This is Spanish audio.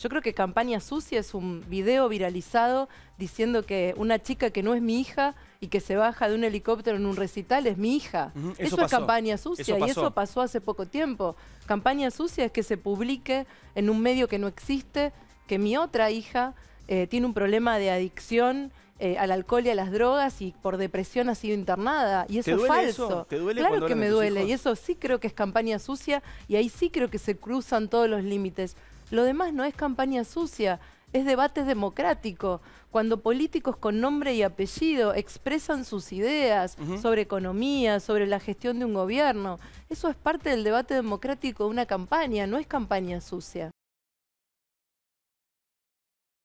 Yo creo que Campaña Sucia es un video viralizado diciendo que una chica que no es mi hija y que se baja de un helicóptero en un recital es mi hija. eso, es campaña sucia y eso pasó hace poco tiempo. Campaña sucia es que se publique en un medio que no existe que mi otra hija eh, tiene un problema de adicción eh, al alcohol y a las drogas y por depresión ha sido internada. Y eso es falso. ¿Te duele claro que me duele. Y eso sí creo que es campaña sucia y ahí sí creo que se cruzan todos los límites. Lo demás no es campaña sucia, es debate democrático. Cuando políticos con nombre y apellido expresan sus ideas sobre economía, sobre la gestión de un gobierno, eso es parte del debate democrático de una campaña, no es campaña sucia.